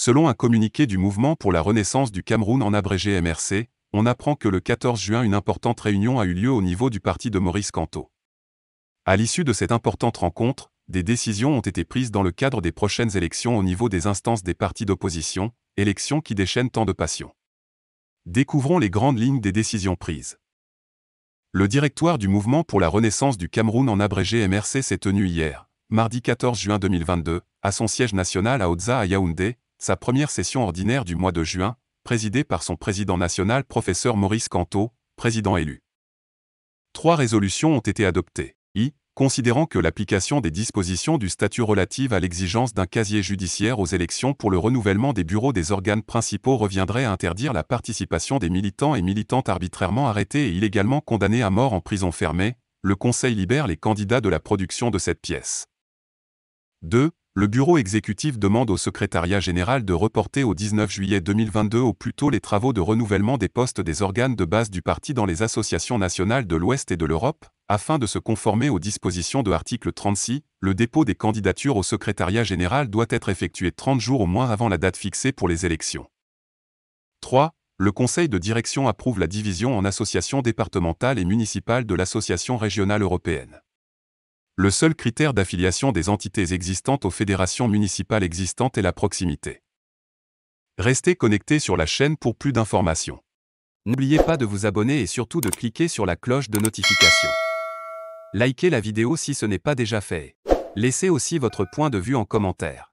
Selon un communiqué du Mouvement pour la Renaissance du Cameroun en abrégé MRC, on apprend que le 14 juin une importante réunion a eu lieu au niveau du parti de Maurice Canto. À l'issue de cette importante rencontre, des décisions ont été prises dans le cadre des prochaines élections au niveau des instances des partis d'opposition, élections qui déchaînent tant de passions. Découvrons les grandes lignes des décisions prises. Le directoire du Mouvement pour la Renaissance du Cameroun en abrégé MRC s'est tenu hier, mardi 14 juin 2022, à son siège national à Oza à Yaoundé, sa première session ordinaire du mois de juin, présidée par son président national professeur Maurice Canto, président élu. Trois résolutions ont été adoptées. I. Considérant que l'application des dispositions du statut relative à l'exigence d'un casier judiciaire aux élections pour le renouvellement des bureaux des organes principaux reviendrait à interdire la participation des militants et militantes arbitrairement arrêtés et illégalement condamnés à mort en prison fermée, le Conseil libère les candidats de la production de cette pièce. 2 le bureau exécutif demande au secrétariat général de reporter au 19 juillet 2022 au plus tôt les travaux de renouvellement des postes des organes de base du parti dans les associations nationales de l'Ouest et de l'Europe, afin de se conformer aux dispositions de l'article 36, le dépôt des candidatures au secrétariat général doit être effectué 30 jours au moins avant la date fixée pour les élections. 3. Le conseil de direction approuve la division en associations départementales et municipales de l'association régionale européenne le seul critère d'affiliation des entités existantes aux fédérations municipales existantes est la proximité. Restez connectés sur la chaîne pour plus d'informations. N'oubliez pas de vous abonner et surtout de cliquer sur la cloche de notification. Likez la vidéo si ce n'est pas déjà fait. Laissez aussi votre point de vue en commentaire.